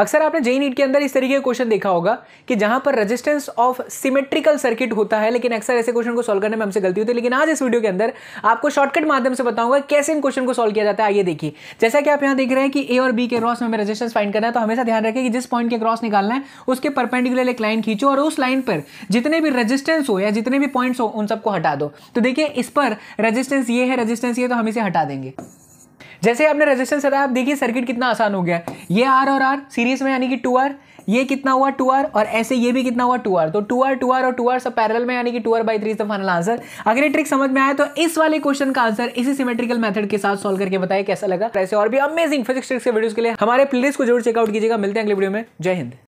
अक्सर आपने JEE NEET e e e के अंदर इस तरीके का क्वेश्चन देखा होगा कि जहां पर रेजिस्टेंस ऑफ सिमेट्रिकल सर्किट होता है लेकिन अक्सर ऐसे क्वेश्चन को सॉल्व करने में हमसे गलती होती है लेकिन आज इस वीडियो के अंदर आपको शॉर्टकट माध्यम से बताऊंगा कैसे इन क्वेश्चन को सॉल्व किया जाता है आइए देखिए जैसा कि आप यहां देख रहे हैं कि ए और बी के क्रॉस में रजिस्टेंस रेजिस्टेंस करना है तो हमेशा ध्यान रखें कि जिस पॉइंट के क्रॉस निकालना है उसके परपेंडिकुलर एक लाइन खींचो और उस लाइन पर जितने भी रजिस्टेंस हो या जितने भी पॉइंट हो उन सबको हटा दो तो देखिए इस पर रजिस्टेंस ये है रजिस्टेंस ये तो हम इसे हटा देंगे जैसे आपने रेजिस्टेंस हटाया आप देखिए सर्किट कितना आसान हो गया ये आर और आर सीरीज में यानी कि टू आर ये कितना हुआ टू आर और ऐसे ये भी कितना हुआ टू आर तो टू आर टू आर और टू आर सब पैरल में यानी कि two r by three final answer अगर ये ट्रिक समझ में आया तो इस वाले क्वेश्चन का आंसर इसी सिमेट्रिकल मेथड के साथ सॉल्व करके बताया कैसा लगा तो ऐसे और भी अमेजिंग फिजिक्स ट्रिक्स के वीडियोस के लिए हमारे प्लेलिस्ट को जरूर चेकआउट कीजिएगा मिलते हैं अगले वीडियो में जय हिंद